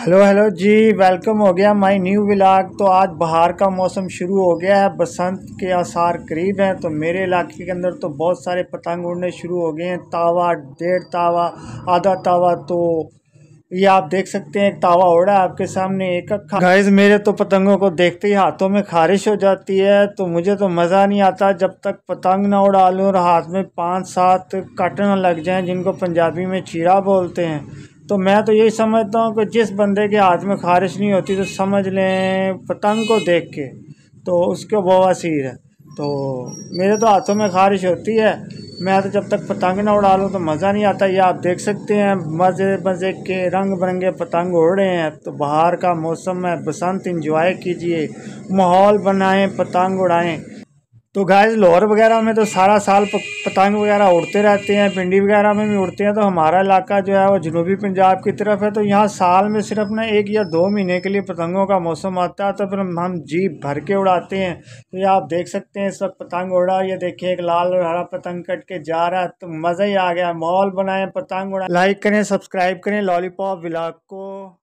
hello hello जी welcome हो गया my new village तो आज बाहर का मौसम शुरू हो गया है बसंत के आसार करीब हैं तो मेरे इलाके के अंदर तो बहुत सारे पतंग उड़ने शुरू हो गए हैं तावा डेढ़ तावा आधा तावा तो ये आप देख सकते हैं एक तावा उड़ा है आपके सामने एक गाइस मेरे तो पतंगों को देखते ही हाथों में खारिश हो जाती है तो मुझे तो मज़ा नहीं आता जब तक पतंग ना उड़ा लूँ और हाथ में पाँच सात काटना लग जाएँ जिनको पंजाबी में चीरा बोलते हैं तो मैं तो यही समझता हूँ कि जिस बंदे के हाथ में खारिश नहीं होती तो समझ लें पतंग को देख के तो उसके बवासीर है तो मेरे तो हाथों में खारिश होती है मैं तो जब तक पतंग ना उड़ा लूँ तो मज़ा नहीं आता ये आप देख सकते हैं मज़े मज़े के रंग बिरंगे पतंग उड़ रहे हैं तो बाहर का मौसम है बसंत इंजॉय कीजिए माहौल बनाएं पतंग उड़ाएं तो गाय लाहौर वगैरह में तो सारा साल पतंग वगैरह उड़ते रहते हैं पिंडी वगैरह में भी उड़ते हैं तो हमारा इलाका जो है वो जनूबी पंजाब की तरफ है तो यहाँ साल में सिर्फ ना एक या दो महीने के लिए पतंगों का मौसम आता है तो फिर हम जीप भर के उड़ाते हैं तो ये आप देख सकते हैं इस वक्त पतंग उड़ा ये देखिए एक लाल और हरा पतंग कट के जा रहा है तो मज़ा ही आ गया मॉल बनाए पतंग उड़ा लाइक करें सब्सक्राइब करें लॉलीपॉप ब्लाग को